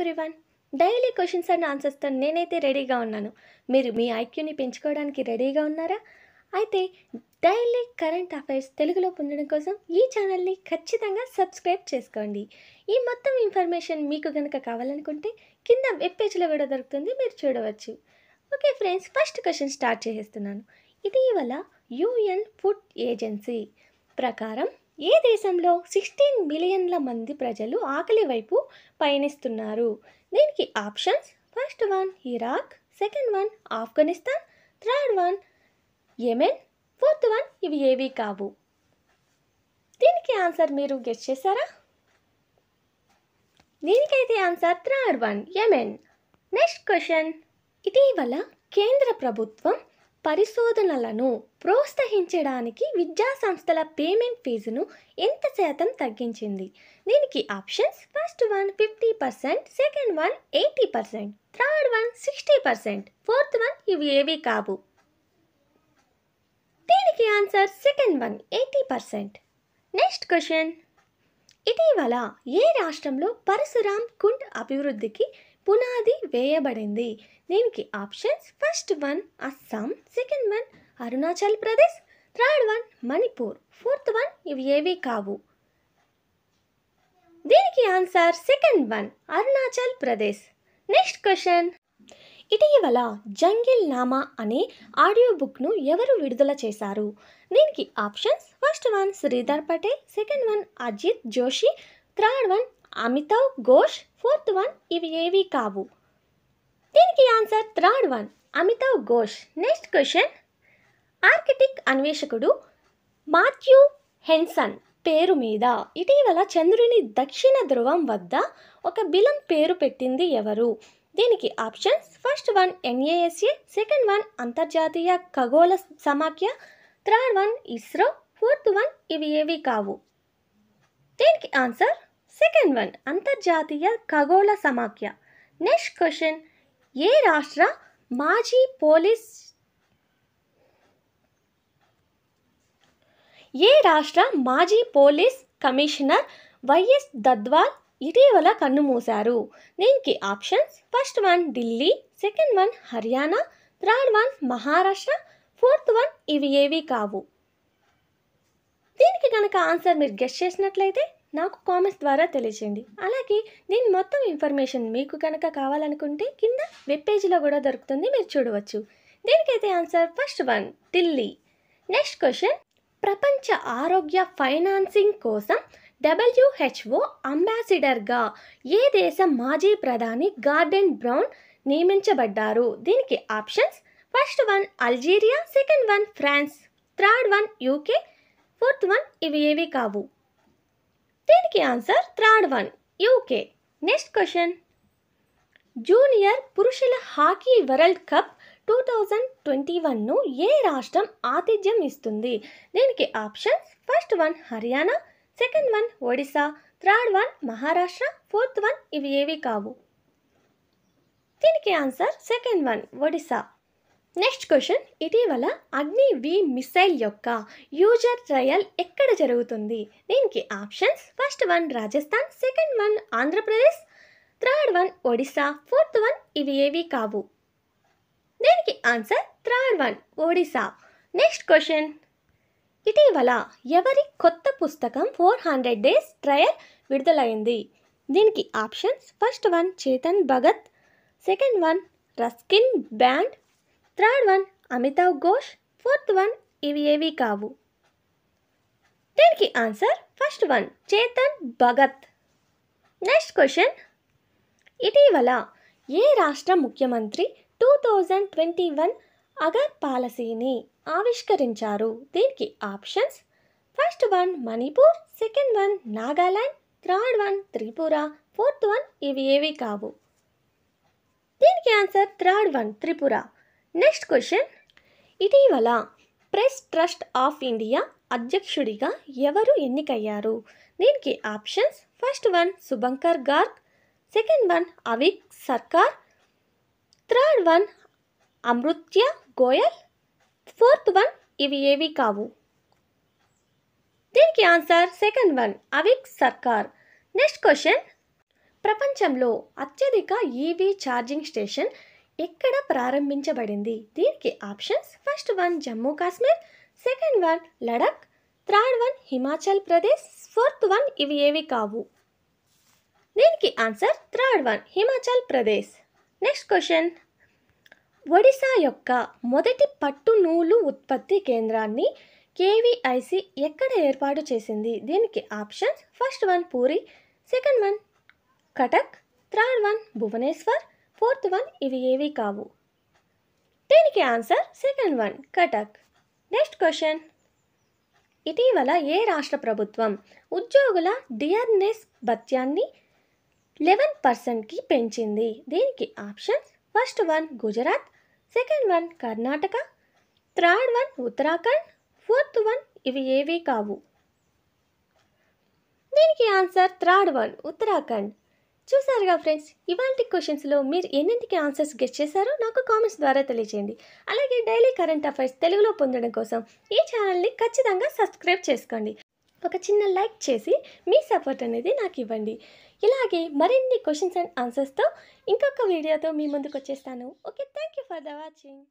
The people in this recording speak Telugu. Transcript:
ఎవ్రీవన్ డైలీ క్వశ్చన్స్ అండ్ ఆన్సర్స్తో నేనైతే రెడీగా ఉన్నాను మీరు మీ ఐక్యూని పెంచుకోవడానికి రెడీగా ఉన్నారా అయితే డైలీ కరెంట్ అఫైర్స్ తెలుగులో పొందడం కోసం ఈ ఛానల్ని ఖచ్చితంగా సబ్స్క్రైబ్ చేసుకోండి ఈ మొత్తం ఇన్ఫర్మేషన్ మీకు కనుక కావాలనుకుంటే కింద వెబ్ పేజ్లో కూడా దొరుకుతుంది మీరు చూడవచ్చు okay friends first question start చేసేస్తున్నాను ఇటీవల యుఎన్ ఫుడ్ ఏజెన్సీ ప్రకారం ఏ దేశంలో సిక్స్టీన్ మిలియన్ల మంది ప్రజలు ఆకలి వైపు పయనిస్తున్నారు దీనికి options first one Iraq second one Afghanistan third one Yemen fourth one ఇవి ఏవి కావు దీనికి ఆన్సర్ మీరు గెస్ట్ చేశారా దీనికైతే answer third one Yemen next question ఇటీవల కేంద్ర ప్రభుత్వం పరిశోధనలను ప్రోత్సహించడానికి విద్యా సంస్థల పేమెంట్ ఫీజును ఎంత శాతం తగ్గించింది దీనికి options first one fifty percent second one eighty percent third one sixty percent fourth one ఇవి ఏవి కావు దీనికి answer second one eighty percent next question ఇటీవల ఏ రాష్ట్రంలో పరశురామ్ కుండ్ అభివృద్ధికి పునాది వేయబడింది దీనికి options first one Assam second one Arunachal Pradesh third one Manipur fourth one ఇవి ఏవి కావు దీనికి answer second one Arunachal Pradesh next question ఇటీవల జంగిల్ నామా అనే ఆడియో బుక్ను ఎవరు విడుదల చేశారు దీనికి options first one Sridhar Patel second one Ajit Joshi third one Amitav Ghosh fourth one ఇవి ఏవి కావు దీనికి answer third one Amitav Ghosh next question Arctic అన్వేషకుడు మాథ్యూ హెన్సన్ పేరు మీద ఇటీవల చంద్రుని దక్షిణ ధ్రువం వద్ద ఒక బిలం పేరు పెట్టింది ఎవరు దీనికి options first one NASA second one అంతర్జాతీయ ఖగోళ సమాఖ్య third one ISRO fourth one ఇవి ఏవి కావు దీనికి ఆన్సర్ సెకండ్ వన్ అంతర్జాతీయ ఖగోళ సమాఖ్య నెక్స్ట్ క్వశ్చన్ ఏ రాష్ట్ర మాజీ పోలీస్ ఏ రాష్ట్ర మాజీ పోలీస్ కమిషనర్ వైఎస్ దద్వాల్ ఇటీవల కన్నుమూశారు దీనికి options first one Delhi second one Haryana third one Maharashtra fourth one ఇవి ఏవి కావు దీనికి కనుక ఆన్సర్ మీరు గెస్ట్ చేసినట్లయితే నాకు కామెంట్స్ ద్వారా తెలియజేయండి అలాగే దీని మొత్తం ఇన్ఫర్మేషన్ మీకు కనుక కావాలనుకుంటే కింద వెబ్ పేజీలో కూడా దొరుకుతుంది మీరు చూడవచ్చు దీనికైతే answer first one Delhi next question ప్రపంచ ఆరోగ్య ఫైనాన్సింగ్ కోసం డబ్ల్యూహెచ్ఓ అంబాసిడర్గా ఏ దేశం మాజీ ప్రధాని గార్డెన్ బ్రౌన్ నియమించబడ్డారు దీనికి options first one Algeria second one France third one UK fourth one ఇవి ఏవి కావు దీనికి answer third one UK next question junior పురుషుల hockey world cup two thousand twenty వన్ను ఏ రాష్ట్రం ఆతిథ్యం ఇస్తుంది దీనికి options first one Haryana second one Odisha third one Maharashtra fourth one ఇవి ఏవి కావు దీనికి answer second one Odisha next question ఇటీవల అగ్ని వి మిసైల్ యొక్క యూజర్ ట్రయల్ ఎక్కడ జరుగుతుంది దీనికి options first one Rajasthan second one Andhra Pradesh third one Odisha fourth one ఇవి ఏవి కావు దీనికి answer third one Odisha next question ఇటీవల ఎవరి కొత్త పుస్తకం ఫోర్ హండ్రెడ్ డేస్ ట్రయల్ విడుదలైంది దీనికి options first one Chetan Bhagat second one Ruskin Bond third one Amitav Ghosh fourth one ఇవి ఏవి కావు దీనికి answer first one Chetan Bhagat next question ఇటీవల ఏ రాష్ట్ర ముఖ్యమంత్రి two thousand twenty one agar పాలసీని ఆవిష్కరించారు దీనికి options first one Manipur second one Nagaland third one Tripura fourth one ఇవి ఏవి కావు దీనికి answer third one Tripura next question ఇటీవల ప్రెస్ ట్రస్ట్ ఆఫ్ ఇండియా అధ్యక్షుడిగా ఎవరు ఎన్నికయ్యారు దీనికి options first one Shubhankar Garg second one Avik Sarkar third one Amritya Goyal fourth one ఇవి ఏవి కావు దీనికి ఆన్సర్ సెకండ్ వన్ అవిక్ సర్కార్ నెక్స్ట్ క్వశ్చన్ ప్రపంచంలో అత్యధిక ఈవీ ఛార్జింగ్ స్టేషన్ ఎక్కడ ప్రారంభించబడింది దీనికి options first one Jammu Kashmir second one Ladakh third one Himachal Pradesh fourth one ఇవి ఏవి కావు దీనికి answer third one Himachal Pradesh next question Odisha యొక్క మొదటి పట్టు నూలు ఉత్పత్తి కేంద్రాన్ని కేవీఐసి ఎక్కడ ఏర్పాటు చేసింది దీనికి options first one Puri second one Cuttack third one Bhubaneswar fourth one ఇవి ఏవి కావు దీనికి answer second one Cuttack next question ఇటీవల ఏ రాష్ట్ర ప్రభుత్వం ఉద్యోగుల డియర్నెస్ భత్యాన్ని లెవెన్ పర్సెంట్కి పెంచింది దీనికి options first one Gujarat second one Karnataka third one Uttarakhand fourth one ఇవి ఏవి కావు దీనికి ఆన్సర్ థర్డ్ వన్ ఉత్తరాఖండ్ చూసారుగా ఫ్రెండ్స్ ఇవాంటి క్వశ్చన్స్లో మీరు ఎన్నింటికి ఆన్సర్స్ గెస్ట్ చేశారో నాకు కామెంట్స్ ద్వారా తెలియజేయండి అలాగే డైలీ కరెంట్ అఫైర్స్ తెలుగులో పొందడం కోసం ఈ ఛానల్ని ఖచ్చితంగా సబ్స్క్రైబ్ చేసుకోండి ఒక చిన్న లైక్ చేసి మీ సపోర్ట్ అనేది నాకు ఇవ్వండి ఇలాగే మరిన్ని క్వశ్చన్స్ అండ్ ఆన్సర్స్తో ఇంకొక వీడియోతో మీ ముందుకు వచ్చేస్తాను okay thank you for the watching